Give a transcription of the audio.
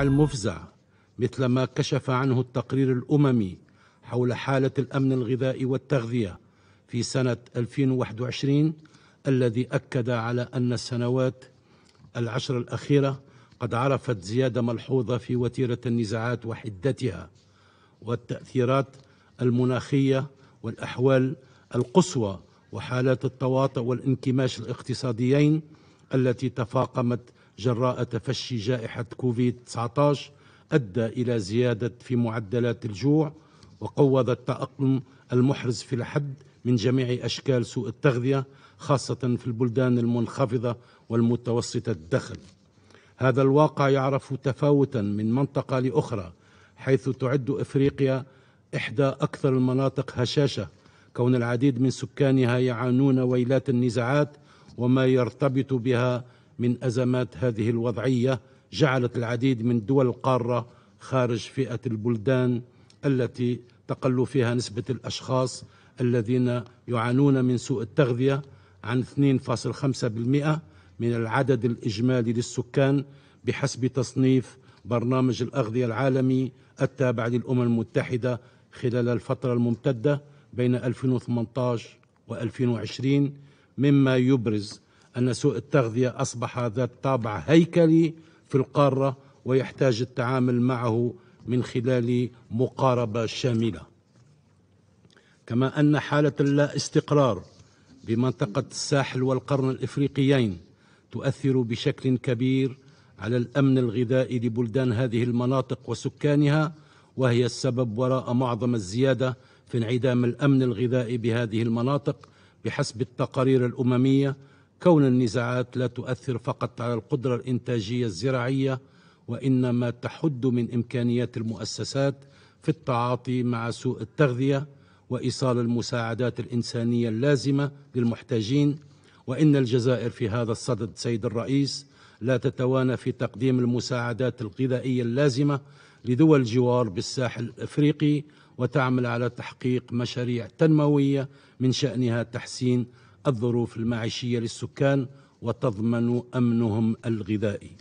المفزع مثل ما كشف عنه التقرير الأممي حول حالة الأمن الغذائي والتغذية في سنة 2021 الذي أكد على أن السنوات العشر الأخيرة قد عرفت زيادة ملحوظة في وتيرة النزاعات وحدتها والتأثيرات المناخية والأحوال القصوى وحالات التواطؤ والانكماش الاقتصاديين التي تفاقمت جراء تفشي جائحة كوفيد-19 أدى إلى زيادة في معدلات الجوع وقوض التأقلم المحرز في الحد من جميع أشكال سوء التغذية خاصة في البلدان المنخفضة والمتوسطة الدخل هذا الواقع يعرف تفاوتا من منطقة لأخرى حيث تعد إفريقيا إحدى أكثر المناطق هشاشة كون العديد من سكانها يعانون ويلات النزاعات وما يرتبط بها من أزمات هذه الوضعية جعلت العديد من دول القارة خارج فئة البلدان التي تقل فيها نسبة الأشخاص الذين يعانون من سوء التغذية عن 2.5% من العدد الإجمالي للسكان بحسب تصنيف برنامج الأغذية العالمي التابع للأمم المتحدة خلال الفترة الممتدة بين 2018 و2020 مما يبرز أن سوء التغذية أصبح ذات طابع هيكلي في القارة ويحتاج التعامل معه من خلال مقاربة شاملة كما أن حالة اللا استقرار بمنطقة الساحل والقرن الإفريقيين تؤثر بشكل كبير على الأمن الغذائي لبلدان هذه المناطق وسكانها وهي السبب وراء معظم الزيادة في انعدام الأمن الغذائي بهذه المناطق بحسب التقارير الأممية كون النزاعات لا تؤثر فقط على القدرة الإنتاجية الزراعية وإنما تحد من إمكانيات المؤسسات في التعاطي مع سوء التغذية وإيصال المساعدات الإنسانية اللازمة للمحتاجين وإن الجزائر في هذا الصدد سيد الرئيس لا تتوانى في تقديم المساعدات الغذائية اللازمة لدول الجوار بالساحل الأفريقي وتعمل على تحقيق مشاريع تنموية من شأنها تحسين الظروف المعيشية للسكان وتضمن أمنهم الغذائي